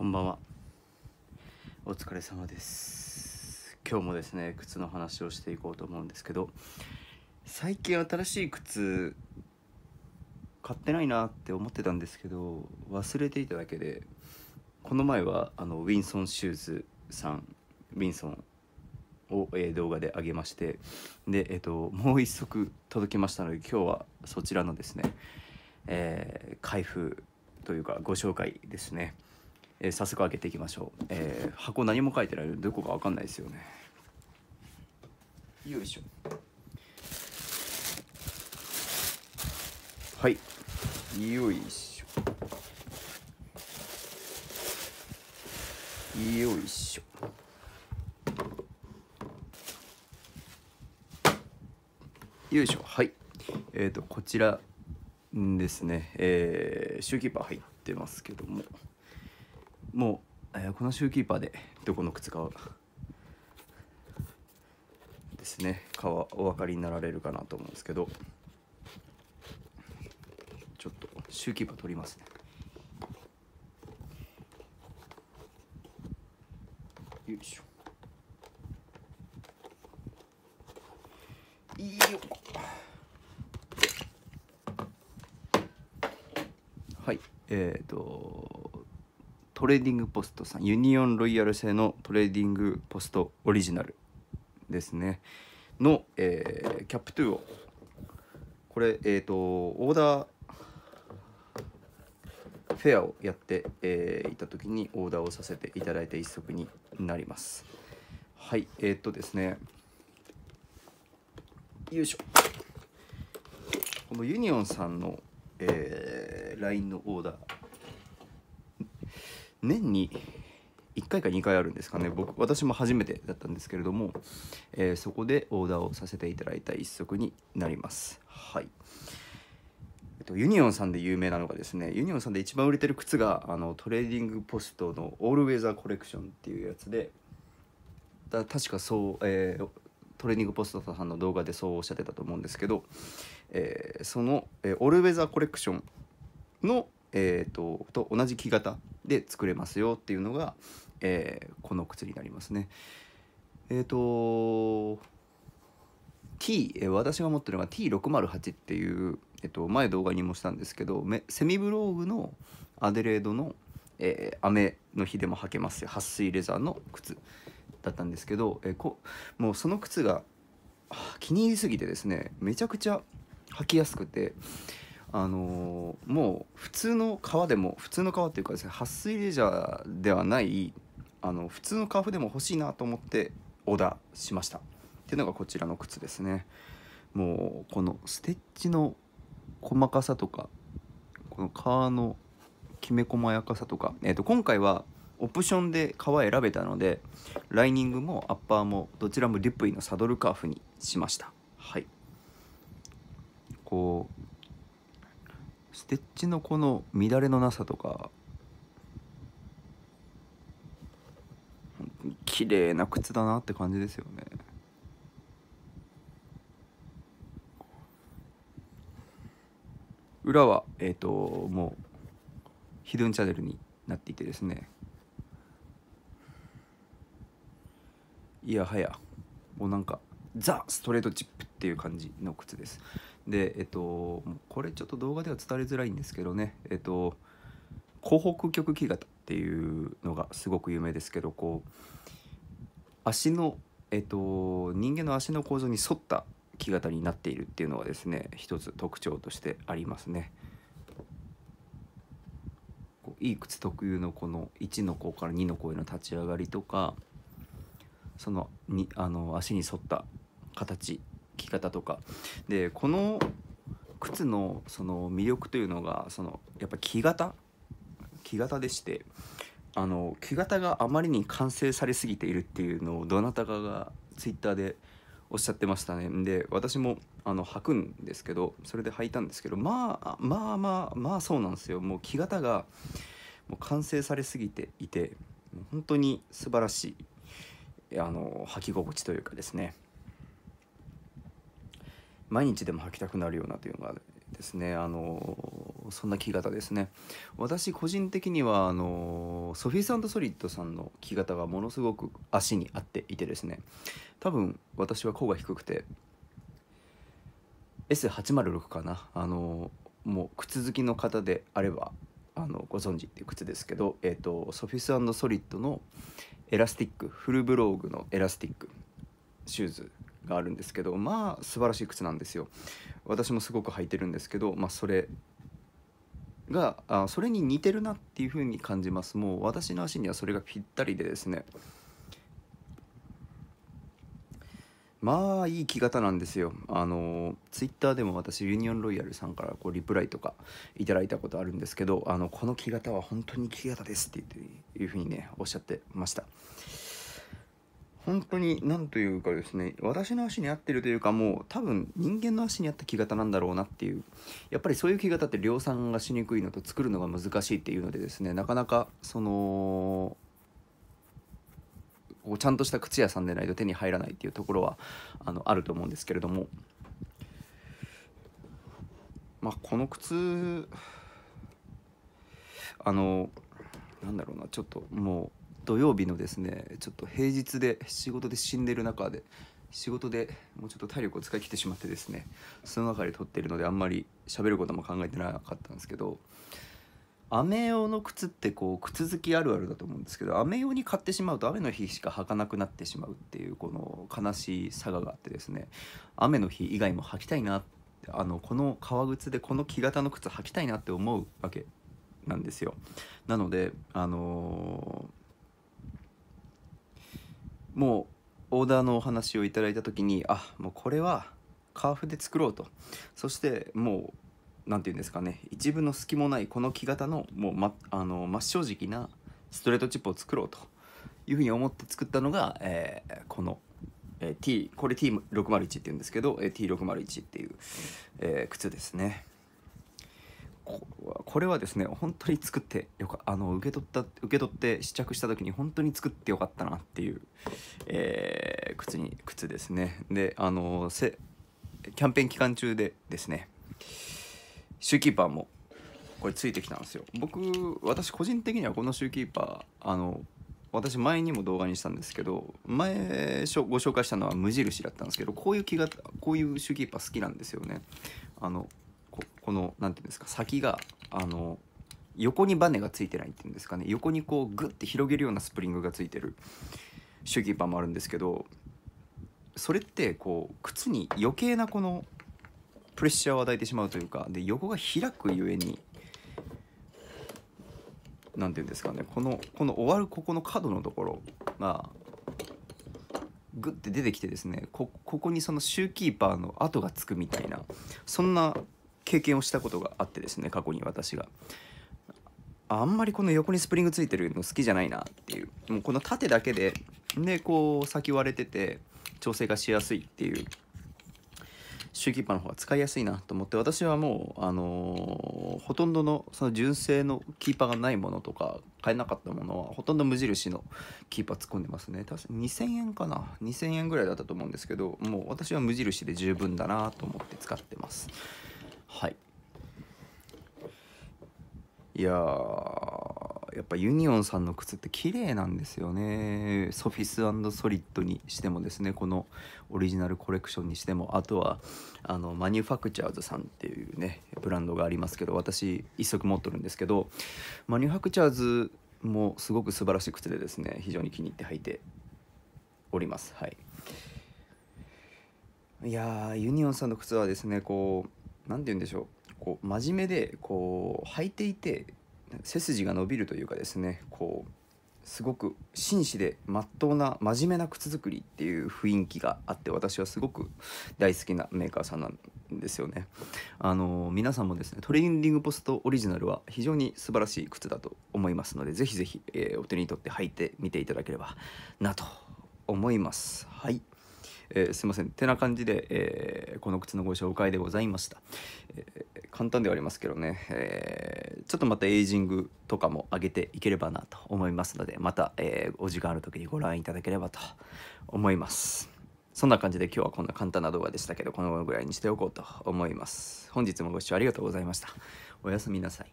こんばんはお疲れ様です今日もですね靴の話をしていこうと思うんですけど最近新しい靴買ってないなって思ってたんですけど忘れていただけでこの前はあのウィンソンシューズさんウィンソンを、えー、動画で上げましてで、えーと、ともう一足届きましたので今日はそちらのですね、えー、開封というかご紹介ですねえー、早速開けていきましょう、えー、箱何も書いてないのでどこか分かんないですよねよいしょはいよいしょよいしょよいしょはいえっ、ー、とこちらですねえー、シューキーパー入ってますけどももう、えー、このシューキーパーでどこの靴かですねかはお分かりになられるかなと思うんですけどちょっとシューキーパー取りますねよいしょいいよはいえっ、ー、とトレーディングポストさんユニオンロイヤル製のトレーディングポストオリジナルですねの、えー、キャップ2をこれえっ、ー、とオーダーフェアをやって、えー、いた時にオーダーをさせていただいた一足になりますはいえっ、ー、とですねよいしょこのユニオンさんの、えー、LINE のオーダー年に1回か2回あるんですかね僕私も初めてだったんですけれども、えー、そこでオーダーをさせていただいた一足になりますはい、えっと、ユニオンさんで有名なのがですねユニオンさんで一番売れてる靴があのトレーディングポストのオールウェザーコレクションっていうやつでだ確かそう、えー、トレーニングポストさんの動画でそうおっしゃってたと思うんですけど、えー、その、えー、オールウェザーコレクションの、えーと、とと同じ木型で作れますよっていうのが、えー、この靴になりますね。えっ、ー、と T、えー、私が持ってるのが T608 っていう、えっと、前動画にもしたんですけどセミブローグのアデレードの、えー、雨の日でも履けます撥水レザーの靴だったんですけど、えー、こもうその靴が気に入りすぎてですねめちゃくちゃ履きやすくてあのー、もう普通の革でも普通の革っていうかですね撥水レジャーではないあの普通のカフでも欲しいなと思ってオーダーしましたっていうのがこちらの靴ですねもうこのステッチの細かさとかこの革のきめ細やかさとか、えー、と今回はオプションで革選べたのでライニングもアッパーもどちらもデュプイのサドルカーフにしましたはいこうステッチのこの乱れのなさとか綺麗な靴だなって感じですよね裏はえっ、ー、ともうヒドゥンチャネルになっていてですねいやはやもうなんかザ・ストレートチップっていう感じの靴ですでえっとこれちょっと動画では伝わりづらいんですけどねえっと広北極木型っていうのがすごく有名ですけどこう足のえっと人間の足の構造に沿った木型になっているっていうのはですね一つ特徴としてありますね。いい靴特有のこの1の子から2の子への立ち上がりとかそのにあの足に沿った形き方とかでこの靴のその魅力というのがそのやっぱ木型木型でしてあの木型があまりに完成されすぎているっていうのをどなたかがツイッターでおっしゃってましたねで私もあの履くんですけどそれで履いたんですけどまあまあまあまあそうなんですよもう木型がもう完成されすぎていて本当に素晴らしいあの履き心地というかですね毎日でも履きたくなるようなというのがですねあのそんな木型ですね私個人的にはあのソフィースソリッドさんの木型がものすごく足に合っていてですね多分私は甲が低くて S806 かなあのもう靴好きの方であればあのご存知っていう靴ですけど、えーと、とソフィスソリッドのエラスティックフルブローグのエラスティックシューズがあるんですけどまあ素晴らしい靴なんですよ私もすごく履いてるんですけど、まあ、それがあそれに似てるなっていうふうに感じますもう私の足にはそれがぴったりでですねまあいい着型なんですよあのツイッターでも私ユニオンロイヤルさんからこうリプライとかいただいたことあるんですけどあのこの着型は本当に着型ですって言っていうふうにねおっしゃってました本当に何というかですね私の足に合ってるというかもう多分人間の足に合った木型なんだろうなっていうやっぱりそういう木型って量産がしにくいのと作るのが難しいっていうのでですねなかなかそのちゃんとした靴屋さんでないと手に入らないっていうところはあのあると思うんですけれどもまあこの靴あのなんだろうなちょっともう土曜日のですねちょっと平日で仕事で死んでる中で仕事でもうちょっと体力を使い切ってしまってですねその中で撮ってるのであんまり喋ることも考えてなかったんですけど雨用の靴ってこう靴好きあるあるだと思うんですけど雨用に買ってしまうと雨の日しか履かなくなってしまうっていうこの悲しい差があってですね雨の日以外も履きたいなあのこの革靴でこの木型の靴履きたいなって思うわけなんですよ。なのであのーもうオーダーのお話をいただいた時にあもうこれはカーフで作ろうとそしてもう何て言うんですかね一分の隙もないこの木型のもう、ま、あの真っ正直なストレートチップを作ろうというふうに思って作ったのが、えー、この、えー、T これ T601 って言うんですけど、えー、T601 っていう、えー、靴ですね。これはですね本当に作ってよかあの受け取った受け取って試着した時に本当に作ってよかったなっていう、えー、靴に靴ですねであのせキャンペーン期間中でですねシューキーパーもこれついてきたんですよ僕私個人的にはこのシューキーパーあの私前にも動画にしたんですけど前ご紹介したのは無印だったんですけどこういう気がこういうシューキーパー好きなんですよねあのこの何て言うんですか先があの横にバネがついてないっていうんですかね横にこうグッて広げるようなスプリングがついてるシューキーパーもあるんですけどそれってこう靴に余計なこのプレッシャーを与えてしまうというかで横が開くゆえに何て言うんですかねこのこの終わるここの角のところがグッて出てきてですねここにそのシューキーパーの跡がつくみたいなそんな経験をしたことがあってですね過去に私があんまりこの横にスプリングついてるの好きじゃないなっていうもうこの縦だけででこう先割れてて調整がしやすいっていうシューキーパーの方が使いやすいなと思って私はもう、あのー、ほとんどのその純正のキーパーがないものとか買えなかったものはほとんど無印のキーパー突っ込んでますね確か2000円かな2000円ぐらいだったと思うんですけどもう私は無印で十分だなと思って使ってますはいいややっぱユニオンさんの靴って綺麗なんですよねソフィスソリッドにしてもですねこのオリジナルコレクションにしてもあとはあのマニュファクチャーズさんっていうねブランドがありますけど私一足持ってるんですけどマニュファクチャーズもすごく素晴らしい靴ですね非常に気に入って履いておりますはいいやユニオンさんの靴はですねこう何て言うんでしょうこう真面目でこう履いていて背筋が伸びるというかですねこうすごく紳士で真っ当な真面目な靴作りっていう雰囲気があって私はすごく大好きなメーカーさんなんですよねあの皆さんもですねトレーニングポストオリジナルは非常に素晴らしい靴だと思いますのでぜひぜひ、えー、お手に取って履いてみていただければなと思いますはいえー、すいません。てな感じで、えー、この靴のご紹介でございました。えー、簡単ではありますけどね、えー、ちょっとまたエイジングとかも上げていければなと思いますので、また、えお時間ある時にご覧いただければと思います。そんな感じで今日はこんな簡単な動画でしたけど、このぐらいにしておこうと思います。本日もご視聴ありがとうございました。おやすみなさい。